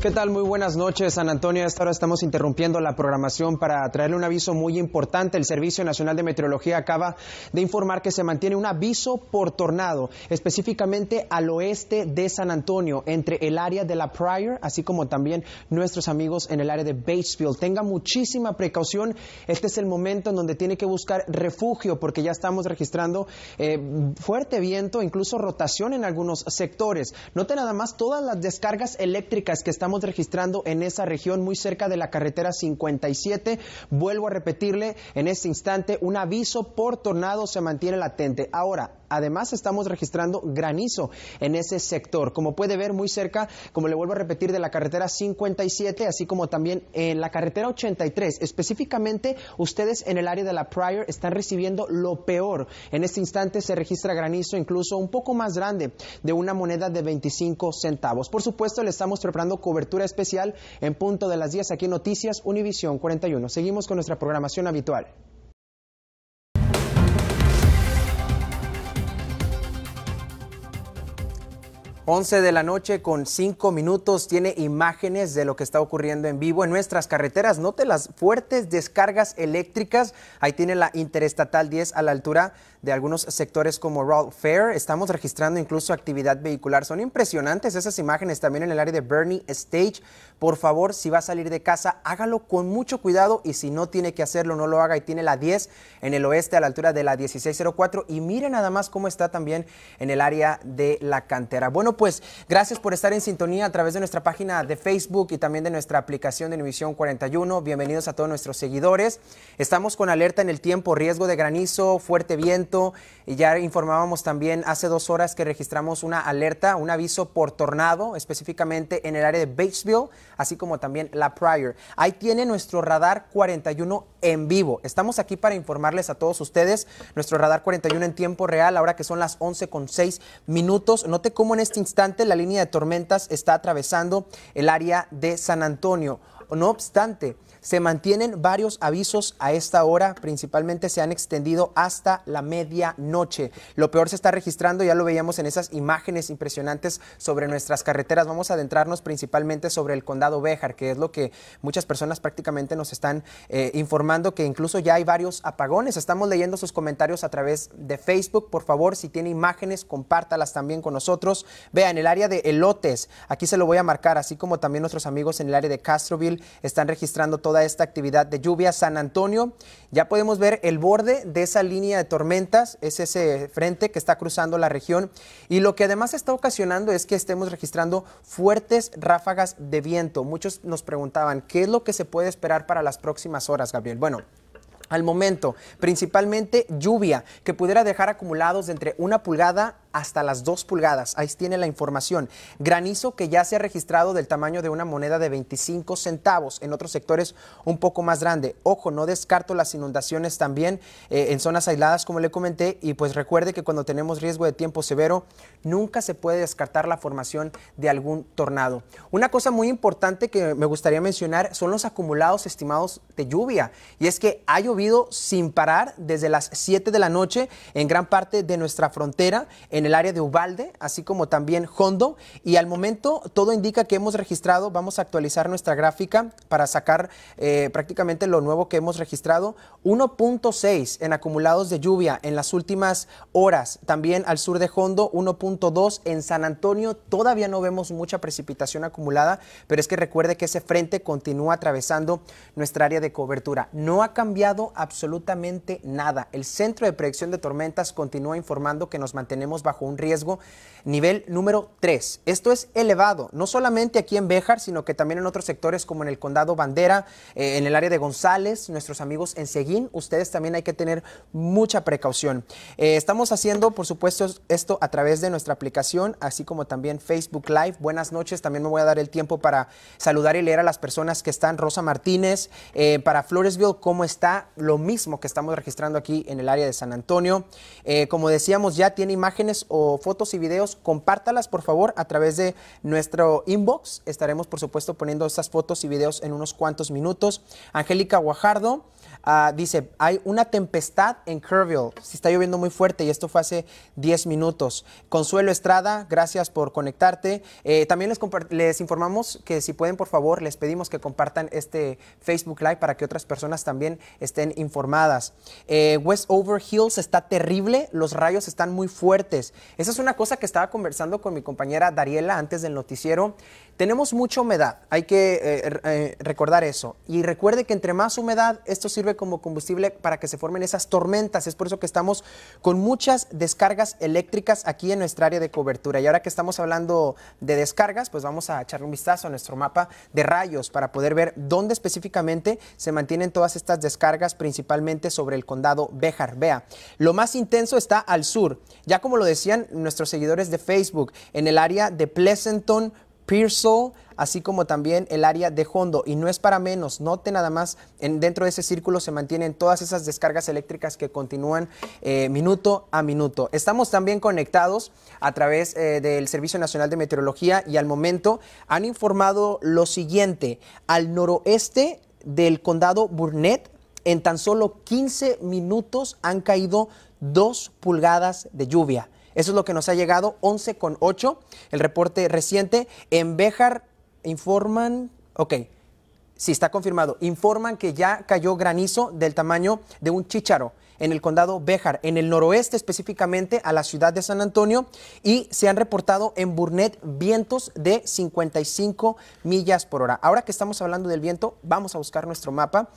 ¿Qué tal? Muy buenas noches, San Antonio. A esta hora estamos interrumpiendo la programación para traerle un aviso muy importante. El Servicio Nacional de Meteorología acaba de informar que se mantiene un aviso por tornado, específicamente al oeste de San Antonio, entre el área de la Prior, así como también nuestros amigos en el área de Batesville. Tenga muchísima precaución. Este es el momento en donde tiene que buscar refugio, porque ya estamos registrando eh, fuerte viento, incluso rotación en algunos sectores. Note nada más todas las descargas eléctricas que están estamos registrando en esa región muy cerca de la carretera 57. Vuelvo a repetirle en este instante, un aviso por tornado se mantiene latente. Ahora, Además, estamos registrando granizo en ese sector. Como puede ver, muy cerca, como le vuelvo a repetir, de la carretera 57, así como también en la carretera 83. Específicamente, ustedes en el área de la Prior están recibiendo lo peor. En este instante se registra granizo incluso un poco más grande de una moneda de 25 centavos. Por supuesto, le estamos preparando Apertura especial en punto de las 10 aquí en Noticias Univisión 41. Seguimos con nuestra programación habitual. 11 de la noche con 5 minutos tiene imágenes de lo que está ocurriendo en vivo en nuestras carreteras. Note las fuertes descargas eléctricas. Ahí tiene la Interestatal 10 a la altura de algunos sectores como Ralph Fair. Estamos registrando incluso actividad vehicular. Son impresionantes esas imágenes también en el área de Bernie Stage. Por favor, si va a salir de casa, hágalo con mucho cuidado y si no tiene que hacerlo, no lo haga. Y tiene la 10 en el oeste a la altura de la 1604 y mire nada más cómo está también en el área de la cantera. Bueno, pues gracias por estar en sintonía a través de nuestra página de Facebook y también de nuestra aplicación de Univisión 41. Bienvenidos a todos nuestros seguidores. Estamos con alerta en el tiempo, riesgo de granizo, fuerte viento. Y ya informábamos también hace dos horas que registramos una alerta, un aviso por tornado, específicamente en el área de Batesville, así como también La Prior. Ahí tiene nuestro radar 41 en vivo. Estamos aquí para informarles a todos ustedes nuestro radar 41 en tiempo real, ahora que son las 11 con 6 minutos. Note cómo en este la línea de tormentas está atravesando el área de San Antonio. No obstante, se mantienen varios avisos a esta hora, principalmente se han extendido hasta la medianoche. Lo peor se está registrando, ya lo veíamos en esas imágenes impresionantes sobre nuestras carreteras. Vamos a adentrarnos principalmente sobre el condado Béjar, que es lo que muchas personas prácticamente nos están eh, informando, que incluso ya hay varios apagones. Estamos leyendo sus comentarios a través de Facebook. Por favor, si tiene imágenes, compártalas también con nosotros. Vean, el área de elotes, aquí se lo voy a marcar, así como también nuestros amigos en el área de Castroville están registrando toda esta actividad de lluvia. San Antonio, ya podemos ver el borde de esa línea de tormentas, es ese frente que está cruzando la región y lo que además está ocasionando es que estemos registrando fuertes ráfagas de viento. Muchos nos preguntaban, ¿qué es lo que se puede esperar para las próximas horas, Gabriel? Bueno, al momento, principalmente lluvia que pudiera dejar acumulados entre una pulgada hasta las 2 pulgadas. Ahí tiene la información. Granizo que ya se ha registrado del tamaño de una moneda de 25 centavos. En otros sectores un poco más grande. Ojo, no descarto las inundaciones también eh, en zonas aisladas, como le comenté. Y pues recuerde que cuando tenemos riesgo de tiempo severo, nunca se puede descartar la formación de algún tornado. Una cosa muy importante que me gustaría mencionar son los acumulados estimados de lluvia. Y es que ha llovido sin parar desde las 7 de la noche en gran parte de nuestra frontera en el área de Ubalde, así como también Hondo. Y al momento todo indica que hemos registrado, vamos a actualizar nuestra gráfica para sacar eh, prácticamente lo nuevo que hemos registrado, 1.6 en acumulados de lluvia en las últimas horas, también al sur de Hondo, 1.2 en San Antonio, todavía no vemos mucha precipitación acumulada, pero es que recuerde que ese frente continúa atravesando nuestra área de cobertura. No ha cambiado absolutamente nada. El Centro de Predicción de Tormentas continúa informando que nos mantenemos bajo un riesgo nivel número 3. Esto es elevado, no solamente aquí en Béjar, sino que también en otros sectores como en el condado Bandera, eh, en el área de González, nuestros amigos en Seguín, ustedes también hay que tener mucha precaución. Eh, estamos haciendo, por supuesto, esto a través de nuestra aplicación, así como también Facebook Live. Buenas noches, también me voy a dar el tiempo para saludar y leer a las personas que están. Rosa Martínez, eh, para Floresville, ¿cómo está? Lo mismo que estamos registrando aquí en el área de San Antonio. como decíamos, ya tiene imágenes o fotos y videos, compártalas por favor a través de nuestro inbox. Estaremos por supuesto poniendo esas fotos y videos en unos cuantos minutos. Angélica Guajardo. Ah, dice, hay una tempestad en Kerrville, se está lloviendo muy fuerte y esto fue hace 10 minutos. Consuelo Estrada, gracias por conectarte. Eh, también les, les informamos que si pueden, por favor, les pedimos que compartan este Facebook Live para que otras personas también estén informadas. Eh, over Hills está terrible, los rayos están muy fuertes. Esa es una cosa que estaba conversando con mi compañera Dariela antes del noticiero. Tenemos mucha humedad, hay que eh, eh, recordar eso. Y recuerde que entre más humedad, esto sirve como combustible para que se formen esas tormentas. Es por eso que estamos con muchas descargas eléctricas aquí en nuestra área de cobertura. Y ahora que estamos hablando de descargas, pues vamos a echarle un vistazo a nuestro mapa de rayos para poder ver dónde específicamente se mantienen todas estas descargas, principalmente sobre el condado Béjar. Vea, lo más intenso está al sur. Ya como lo decían nuestros seguidores de Facebook, en el área de Pleasanton, Pearsall, así como también el área de Hondo. Y no es para menos, note nada más, en, dentro de ese círculo se mantienen todas esas descargas eléctricas que continúan eh, minuto a minuto. Estamos también conectados a través eh, del Servicio Nacional de Meteorología y al momento han informado lo siguiente, al noroeste del condado Burnett, en tan solo 15 minutos han caído 2 pulgadas de lluvia. Eso es lo que nos ha llegado, 11 con 8. El reporte reciente en Béjar informan, ok, sí está confirmado, informan que ya cayó granizo del tamaño de un chícharo en el condado Béjar, en el noroeste específicamente a la ciudad de San Antonio, y se han reportado en Burnett vientos de 55 millas por hora. Ahora que estamos hablando del viento, vamos a buscar nuestro mapa.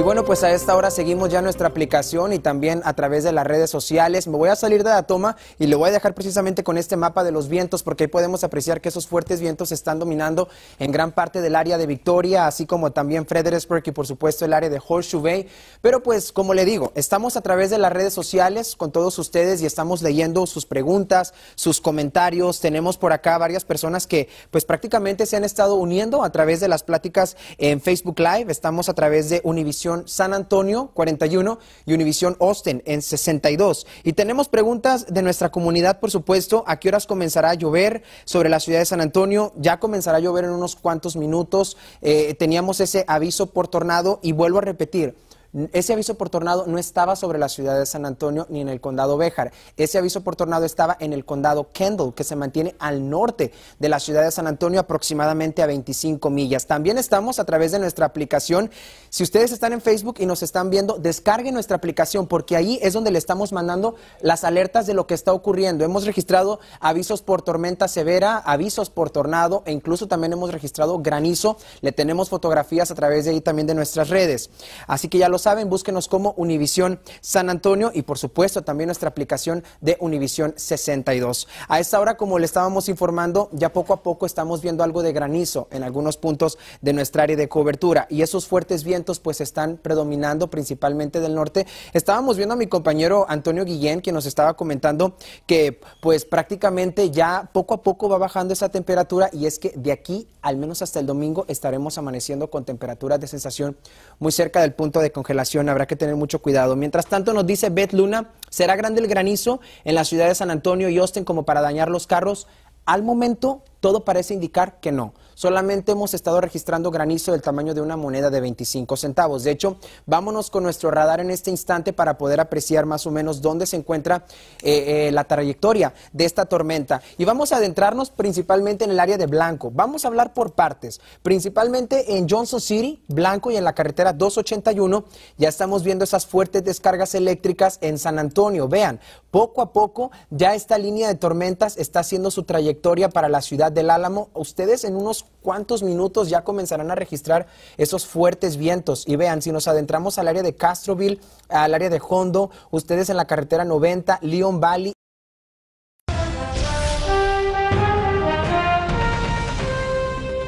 Y bueno, pues a esta hora seguimos ya nuestra aplicación y también a través de las redes sociales. Me voy a salir de la toma y le voy a dejar precisamente con este mapa de los vientos porque ahí podemos apreciar que esos fuertes vientos están dominando en gran parte del área de Victoria, así como también Fredericksburg y por supuesto el área de Horseshoe Bay. Pero pues como le digo, estamos a través de las redes sociales con todos ustedes y estamos leyendo sus preguntas, sus comentarios. Tenemos por acá varias personas que pues prácticamente se han estado uniendo a través de las pláticas en Facebook Live. Estamos a través de Univision San Antonio 41 y Univisión Austin en 62. Y tenemos preguntas de nuestra comunidad, por supuesto. ¿A qué horas comenzará a llover sobre la ciudad de San Antonio? Ya comenzará a llover en unos cuantos minutos. Eh, teníamos ese aviso por tornado y vuelvo a repetir. Ese aviso por tornado no estaba sobre la ciudad de San Antonio ni en el condado Béjar. Ese aviso por tornado estaba en el condado Kendall, que se mantiene al norte de la ciudad de San Antonio, aproximadamente a 25 millas. También estamos a través de nuestra aplicación. Si ustedes están en Facebook y nos están viendo, descarguen nuestra aplicación porque ahí es donde le estamos mandando las alertas de lo que está ocurriendo. Hemos registrado avisos por tormenta severa, avisos por tornado e incluso también hemos registrado granizo. Le tenemos fotografías a través de ahí también de nuestras redes. Así que ya los saben, búsquenos como Univisión San Antonio y por supuesto también nuestra aplicación de Univisión 62. A esta hora, como le estábamos informando, ya poco a poco estamos viendo algo de granizo en algunos puntos de nuestra área de cobertura y esos fuertes vientos pues están predominando principalmente del norte. Estábamos viendo a mi compañero Antonio Guillén que nos estaba comentando que pues prácticamente ya poco a poco va bajando esa temperatura y es que de aquí al menos hasta el domingo estaremos amaneciendo con temperaturas de sensación muy cerca del punto de congelación. RELACIÓN, habrá que tener mucho cuidado. Mientras tanto, nos dice Beth Luna, será grande el granizo en la ciudad de San Antonio y Austin como para dañar los carros. Al momento todo parece indicar que no. Solamente hemos estado registrando granizo del tamaño de una moneda de 25 centavos. De hecho, vámonos con nuestro radar en este instante para poder apreciar más o menos dónde se encuentra eh, eh, la trayectoria de esta tormenta. Y vamos a adentrarnos principalmente en el área de Blanco. Vamos a hablar por partes. Principalmente en Johnson City, Blanco y en la carretera 281. Ya estamos viendo esas fuertes descargas eléctricas en San Antonio. Vean, poco a poco ya esta línea de tormentas está haciendo su trayectoria para la ciudad del Álamo, ustedes en unos cuantos minutos ya comenzarán a registrar esos fuertes vientos. Y vean, si nos adentramos al área de Castroville, al área de Hondo, ustedes en la carretera 90, Leon Valley,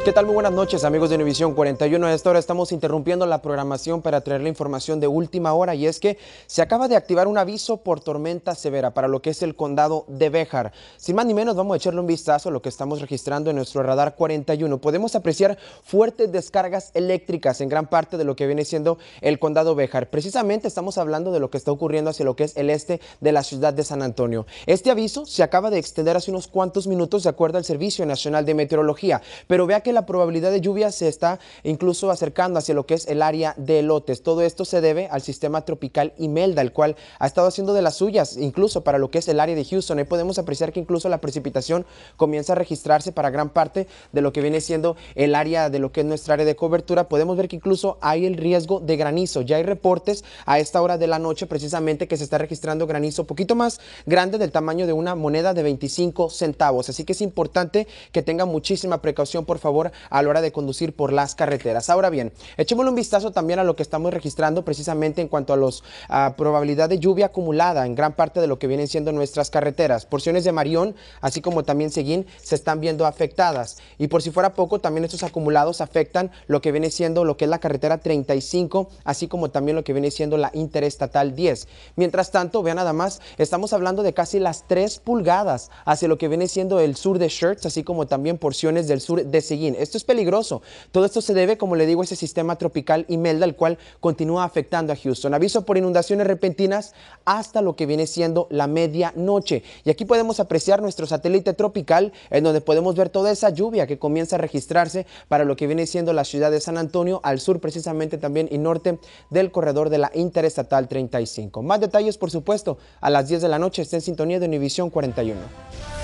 ¿Qué tal? Muy buenas noches amigos de Univisión 41. A esta hora estamos interrumpiendo la programación para traer la información de última hora y es que se acaba de activar un aviso por tormenta severa para lo que es el condado de Béjar. Sin más ni menos vamos a echarle un vistazo a lo que estamos registrando en nuestro radar 41. Podemos apreciar fuertes descargas eléctricas en gran parte de lo que viene siendo el condado Béjar. Precisamente estamos hablando de lo que está ocurriendo hacia lo que es el este de la ciudad de San Antonio. Este aviso se acaba de extender hace unos cuantos minutos de acuerdo al Servicio Nacional de Meteorología, pero vea que la probabilidad de lluvia se está incluso acercando hacia lo que es el área de lotes Todo esto se debe al sistema tropical Imelda, el cual ha estado haciendo de las suyas, incluso para lo que es el área de Houston. Ahí podemos apreciar que incluso la precipitación comienza a registrarse para gran parte de lo que viene siendo el área de lo que es nuestra área de cobertura. Podemos ver que incluso hay el riesgo de granizo. Ya hay reportes a esta hora de la noche precisamente que se está registrando granizo un poquito más grande del tamaño de una moneda de 25 centavos. Así que es importante que tenga muchísima precaución, por favor a la hora de conducir por las carreteras. Ahora bien, echémosle un vistazo también a lo que estamos registrando precisamente en cuanto a la probabilidad de lluvia acumulada en gran parte de lo que vienen siendo nuestras carreteras. Porciones de Marión, así como también Seguín, se están viendo afectadas. Y por si fuera poco, también estos acumulados afectan lo que viene siendo lo que es la carretera 35, así como también lo que viene siendo la interestatal 10. Mientras tanto, vean nada más, estamos hablando de casi las 3 pulgadas hacia lo que viene siendo el sur de Shirts, así como también porciones del sur de Seguín. Esto es peligroso. Todo esto se debe, como le digo, a ese sistema tropical y melda, el cual continúa afectando a Houston. Aviso por inundaciones repentinas hasta lo que viene siendo la medianoche. Y aquí podemos apreciar nuestro satélite tropical, en donde podemos ver toda esa lluvia que comienza a registrarse para lo que viene siendo la ciudad de San Antonio, al sur precisamente también y norte del corredor de la Interestatal 35. Más detalles, por supuesto, a las 10 de la noche. Está en sintonía de Univisión 41.